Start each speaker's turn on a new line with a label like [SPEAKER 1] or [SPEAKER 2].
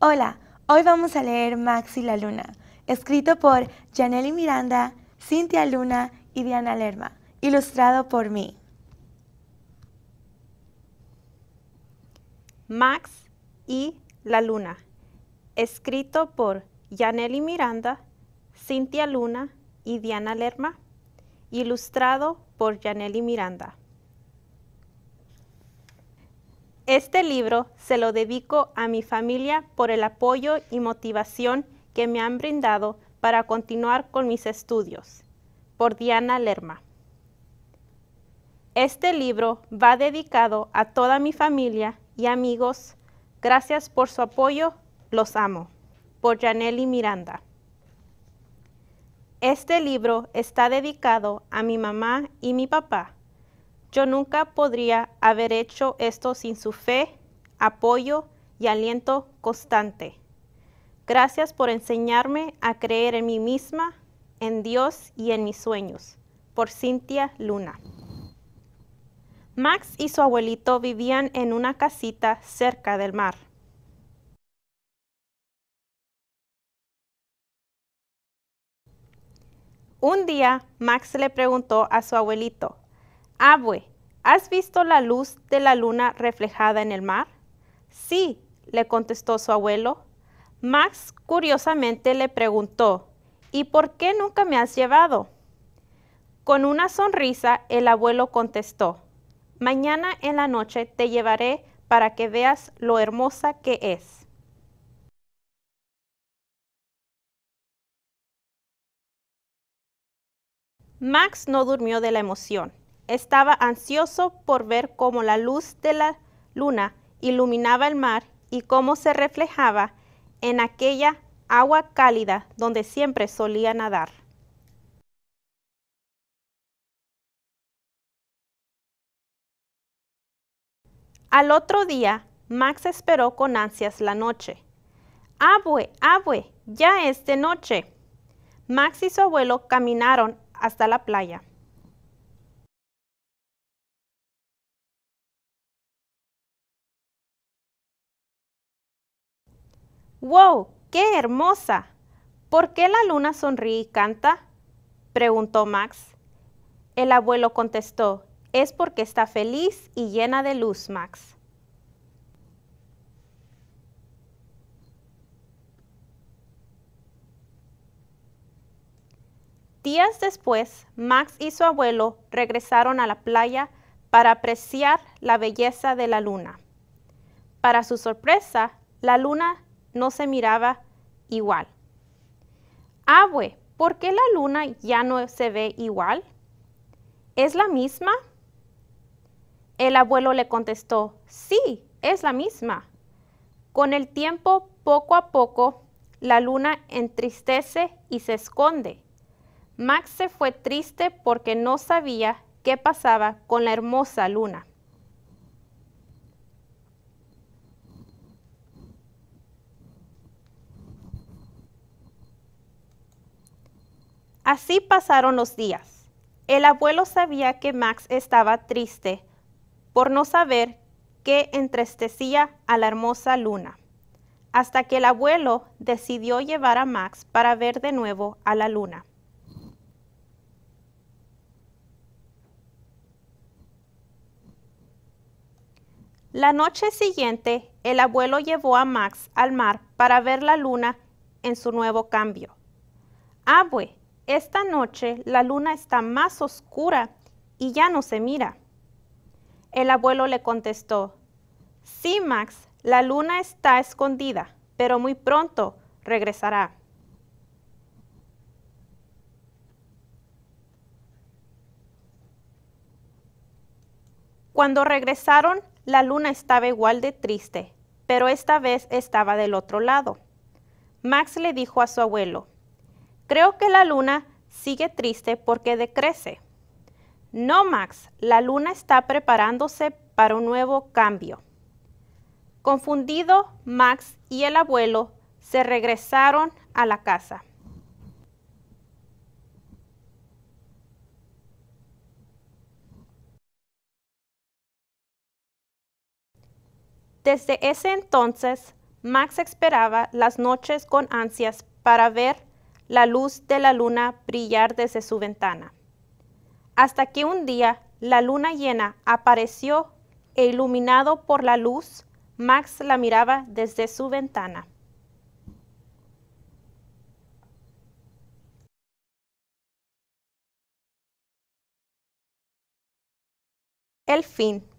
[SPEAKER 1] Hola, hoy vamos a leer Max y la Luna, escrito por Janely Miranda, Cintia Luna y Diana Lerma, ilustrado por mí. Max y la Luna, escrito por Janely Miranda, Cintia Luna y Diana Lerma, ilustrado por Janely Miranda. Este libro se lo dedico a mi familia por el apoyo y motivación que me han brindado para continuar con mis estudios. Por Diana Lerma. Este libro va dedicado a toda mi familia y amigos. Gracias por su apoyo, los amo. Por Janelli Miranda. Este libro está dedicado a mi mamá y mi papá yo nunca podría haber hecho esto sin su fe, apoyo y aliento constante. Gracias por enseñarme a creer en mí misma, en Dios y en mis sueños. Por Cintia Luna. Max y su abuelito vivían en una casita cerca del mar. Un día, Max le preguntó a su abuelito, Abue, ¿has visto la luz de la luna reflejada en el mar? Sí, le contestó su abuelo. Max curiosamente le preguntó, ¿y por qué nunca me has llevado? Con una sonrisa el abuelo contestó, mañana en la noche te llevaré para que veas lo hermosa que es. Max no durmió de la emoción. Estaba ansioso por ver cómo la luz de la luna iluminaba el mar y cómo se reflejaba en aquella agua cálida donde siempre solía nadar. Al otro día, Max esperó con ansias la noche. ¡Abue, abue! ¡Ya es de noche! Max y su abuelo caminaron hasta la playa. ¡Wow! ¡Qué hermosa! ¿Por qué la luna sonríe y canta? preguntó Max. El abuelo contestó, es porque está feliz y llena de luz, Max. Días después, Max y su abuelo regresaron a la playa para apreciar la belleza de la luna. Para su sorpresa, la luna no se miraba igual. Abue, ¿por qué la luna ya no se ve igual? ¿Es la misma? El abuelo le contestó, sí, es la misma. Con el tiempo, poco a poco, la luna entristece y se esconde. Max se fue triste porque no sabía qué pasaba con la hermosa luna. Así pasaron los días. El abuelo sabía que Max estaba triste por no saber qué entristecía a la hermosa luna, hasta que el abuelo decidió llevar a Max para ver de nuevo a la luna. La noche siguiente, el abuelo llevó a Max al mar para ver la luna en su nuevo cambio. Abue, ah, esta noche la luna está más oscura y ya no se mira. El abuelo le contestó, sí, Max, la luna está escondida, pero muy pronto regresará. Cuando regresaron, la luna estaba igual de triste, pero esta vez estaba del otro lado. Max le dijo a su abuelo, Creo que la luna sigue triste porque decrece. No, Max, la luna está preparándose para un nuevo cambio. Confundido, Max y el abuelo se regresaron a la casa. Desde ese entonces, Max esperaba las noches con ansias para ver la luz de la luna brillar desde su ventana. Hasta que un día la luna llena apareció e iluminado por la luz, Max la miraba desde su ventana.
[SPEAKER 2] El fin.